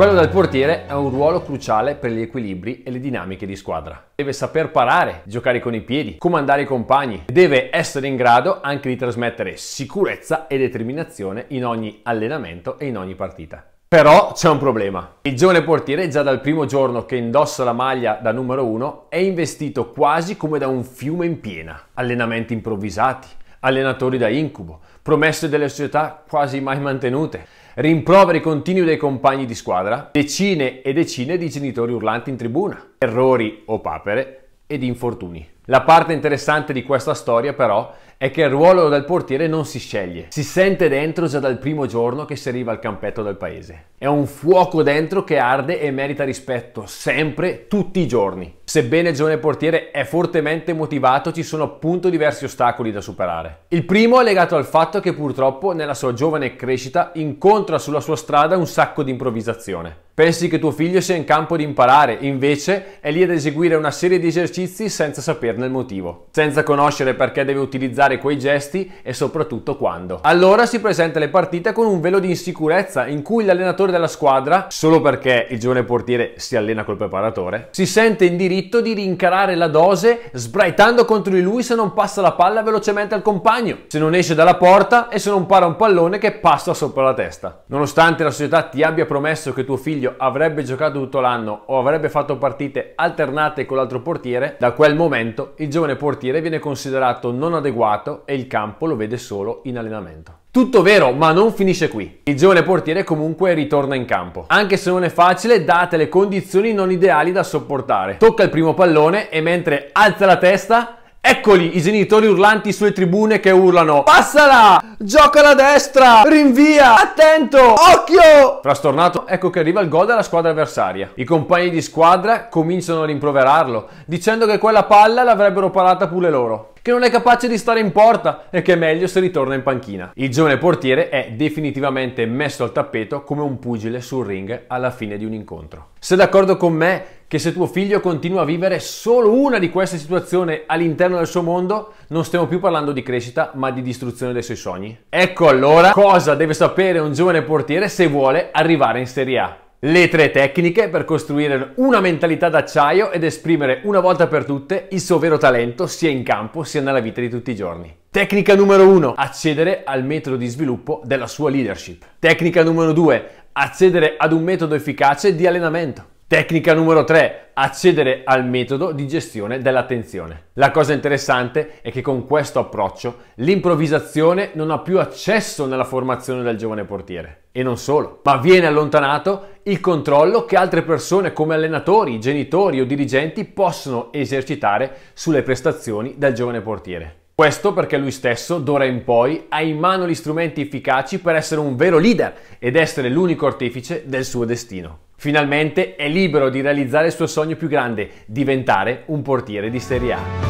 Quello del portiere ha un ruolo cruciale per gli equilibri e le dinamiche di squadra. Deve saper parare, giocare con i piedi, comandare i compagni. Deve essere in grado anche di trasmettere sicurezza e determinazione in ogni allenamento e in ogni partita. Però c'è un problema. Il giovane portiere già dal primo giorno che indossa la maglia da numero uno, è investito quasi come da un fiume in piena. Allenamenti improvvisati, allenatori da incubo, promesse delle società quasi mai mantenute, rimproveri continui dei compagni di squadra, decine e decine di genitori urlanti in tribuna, errori o papere ed infortuni. La parte interessante di questa storia però è che il ruolo del portiere non si sceglie, si sente dentro già dal primo giorno che si arriva al campetto del paese. È un fuoco dentro che arde e merita rispetto sempre, tutti i giorni. Sebbene il giovane portiere è fortemente motivato, ci sono appunto diversi ostacoli da superare. Il primo è legato al fatto che purtroppo nella sua giovane crescita incontra sulla sua strada un sacco di improvvisazione. Pensi che tuo figlio sia in campo di imparare, invece è lì ad eseguire una serie di esercizi senza sapere saperne il motivo, senza conoscere perché deve utilizzare quei gesti e soprattutto quando. Allora si presenta le partite con un velo di insicurezza in cui l'allenatore della squadra, solo perché il giovane portiere si allena col preparatore, si sente in diritto di rincarare la dose sbraitando contro di lui se non passa la palla velocemente al compagno, se non esce dalla porta e se non para un pallone che passa sopra la testa. Nonostante la società ti abbia promesso che tuo figlio avrebbe giocato tutto l'anno o avrebbe fatto partite alternate con l'altro portiere, da quel momento allenamento, il giovane portiere viene considerato non adeguato e il campo lo vede solo in allenamento. Tutto vero, ma non finisce qui. Il giovane portiere comunque ritorna in campo. Anche se non è facile, date le condizioni non ideali da sopportare. Tocca il primo pallone e mentre alza la testa, Eccoli i genitori urlanti sulle tribune che urlano Passala! Gioca la destra! Rinvia! Attento! Occhio! Frastornato, ecco che arriva il gol della squadra avversaria. I compagni di squadra cominciano a rimproverarlo, dicendo che quella palla l'avrebbero parata pure loro che non è capace di stare in porta e che è meglio se ritorna in panchina. Il giovane portiere è definitivamente messo al tappeto come un pugile sul ring alla fine di un incontro. Sei d'accordo con me che se tuo figlio continua a vivere solo una di queste situazioni all'interno del suo mondo, non stiamo più parlando di crescita, ma di distruzione dei suoi sogni? Ecco allora cosa deve sapere un giovane portiere se vuole arrivare in Serie A. Le tre tecniche per costruire una mentalità d'acciaio ed esprimere una volta per tutte il suo vero talento sia in campo sia nella vita di tutti i giorni. Tecnica numero 1. Accedere al metodo di sviluppo della sua leadership. Tecnica numero 2. Accedere ad un metodo efficace di allenamento. Tecnica numero 3, accedere al metodo di gestione dell'attenzione. La cosa interessante è che con questo approccio l'improvvisazione non ha più accesso nella formazione del giovane portiere. E non solo, ma viene allontanato il controllo che altre persone come allenatori, genitori o dirigenti possono esercitare sulle prestazioni del giovane portiere. Questo perché lui stesso, d'ora in poi, ha in mano gli strumenti efficaci per essere un vero leader ed essere l'unico artefice del suo destino. Finalmente è libero di realizzare il suo sogno più grande, diventare un portiere di Serie A.